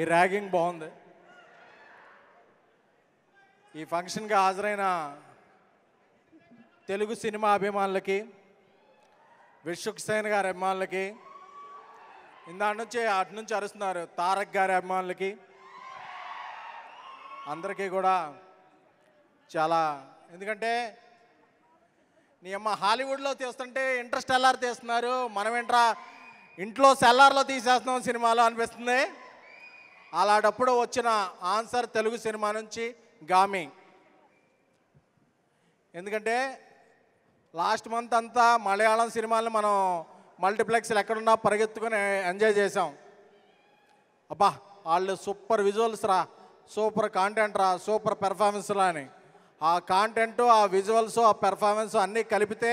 ఈ ర్యాగింగ్ బాగుంది ఈ ఫంక్షన్కి హాజరైన తెలుగు సినిమా అభిమానులకి విశ్వక్సేన్ గారి అభిమానులకి ఇందా నుంచి అటు నుంచి అరుస్తున్నారు తారక్ గారి అభిమానులకి అందరికీ కూడా చాలా ఎందుకంటే నీ అమ్మ హాలీవుడ్లో తీస్తుంటే ఇంట్రెస్ట్ ఎల్లారు తీస్తున్నారు మనం ఏంట్రా ఇంట్లో సెల్లార్లో తీసేస్తున్నాం సినిమాలో అనిపిస్తుంది అలాంటప్పుడు వచ్చిన ఆన్సర్ తెలుగు సినిమా నుంచి గామి ఎందుకంటే లాస్ట్ మంత్ అంతా మలయాళం సినిమాలను మనం మల్టీప్లెక్స్లు ఎక్కడున్నా పరిగెత్తుకొని ఎంజాయ్ చేసాం అబ్బా వాళ్ళు సూపర్ విజువల్స్ రా సూపర్ కాంటెంట్ రా సూపర్ పెర్ఫార్మెన్స్ రా అని ఆ కాంటెంటు ఆ విజువల్స్ ఆ పెర్ఫార్మెన్స్ అన్నీ కలిపితే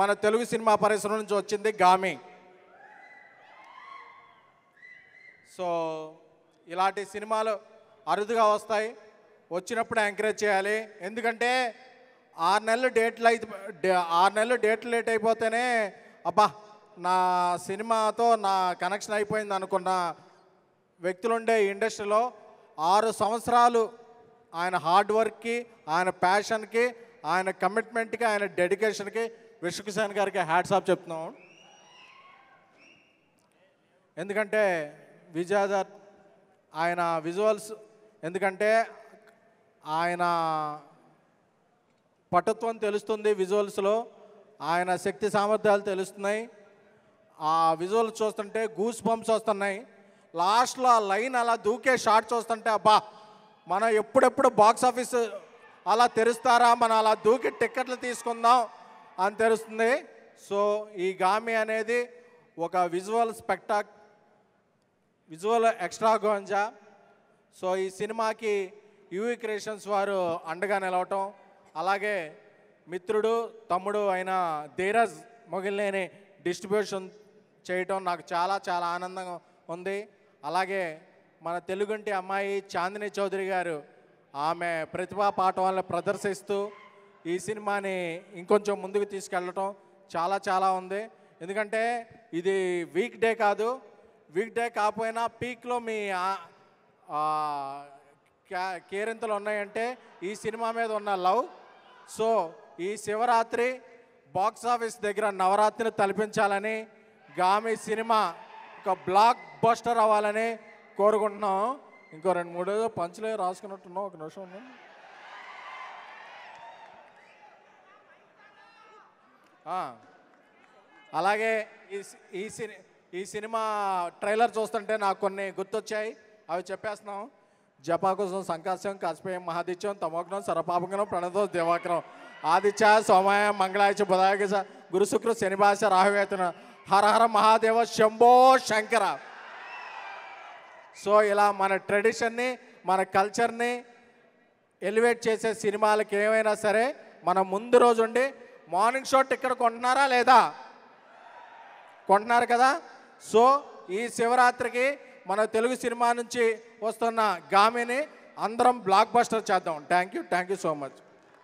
మన తెలుగు సినిమా పరిశ్రమ నుంచి వచ్చింది గామి సో ఇలాంటి సినిమాలు అరుదుగా వస్తాయి వచ్చినప్పుడు ఎంకరేజ్ చేయాలి ఎందుకంటే ఆరు నెలలు డేట్లు అయితే ఆరు నెలలు డేట్లు లేట్ అయిపోతేనే అబ్బా నా సినిమాతో నా కనెక్షన్ అయిపోయింది అనుకున్న ఉండే ఇండస్ట్రీలో ఆరు సంవత్సరాలు ఆయన హార్డ్ వర్క్కి ఆయన ప్యాషన్కి ఆయన కమిట్మెంట్కి ఆయన డెడికేషన్కి విశ్వకిషన్ గారికి హ్యాట్సాప్ చెప్తున్నాం ఎందుకంటే విజయదార్ ఆయన విజువల్స్ ఎందుకంటే ఆయన పటుత్వం తెలుస్తుంది విజువల్స్లో ఆయన శక్తి సామర్థ్యాలు తెలుస్తున్నాయి ఆ విజువల్స్ చూస్తుంటే గూస్ బంప్స్ వస్తున్నాయి లాస్ట్లో ఆ లైన్ అలా దూకే షార్ట్ చూస్తుంటే అబ్బా మనం ఎప్పుడెప్పుడు బాక్స్ ఆఫీస్ అలా తెరుస్తారా మనం అలా దూకి టిక్కెట్లు తీసుకుందాం అని తెలుస్తుంది సో ఈ గామి అనేది ఒక visual spectacle visual extravaganza so ఈ సినిమాకి యూవి క్రియేషన్స్ వారు అండగా నిలవటం అలాగే మిత్రుడు తమ్ముడు అయిన ధీరజ్ మొగిలినేని డిస్ట్రిబ్యూషన్ చేయటం నాకు చాలా చాలా ఆనందంగా ఉంది అలాగే మన తెలుగుంటి అమ్మాయి చాందిని చౌదరి గారు ఆమె ప్రతిభా పాఠవాలను ప్రదర్శిస్తూ ఈ సినిమాని ఇంకొంచెం ముందుకు తీసుకెళ్ళటం చాలా చాలా ఉంది ఎందుకంటే ఇది వీక్ డే కాదు వీక్ డే కాకపోయినా పీక్లో మీ కేరింతలు ఉన్నాయంటే ఈ సినిమా మీద ఉన్న లవ్ సో ఈ శివరాత్రి బాక్స్ ఆఫీస్ దగ్గర నవరాత్రిని తలపించాలని గామి సినిమా ఒక బ్లాక్ బస్టర్ అవ్వాలని కోరుకుంటున్నాం ఇంకో రెండు మూడు పంచులే రాసుకున్నట్టున్నాం ఒక నిమిషం అలాగే ఈ ఈ సినిమా ఈ సినిమా ట్రైలర్ చూస్తుంటే నాకు కొన్ని గుర్తొచ్చాయి అవి చెప్పేస్తున్నాం కోసం సంకాశం కాశ్మీయం మహాదిత్యం తమోగ్నం సరపాపగ్నం ప్రణతో దివాగ్నం ఆదిత్య సోమాయ మంగళాచ బుధాయచ గురుశుక్రు శనిభాష రాహువేతన హర హర మహాదేవ శంభో శంకర సో ఇలా మన ట్రెడిషన్ని మన కల్చర్ని ఎలివేట్ చేసే సినిమాలకి ఏమైనా సరే మనం ముందు రోజుండి మార్నింగ్ షోట్ ఇక్కడ కొంటున్నారా లేదా కొంటున్నారు కదా సో ఈ శివరాత్రికి మన తెలుగు సినిమా నుంచి వస్తున్న గామిని అందరం బ్లాక్ బస్టర్ చేద్దాం thank you thank you so much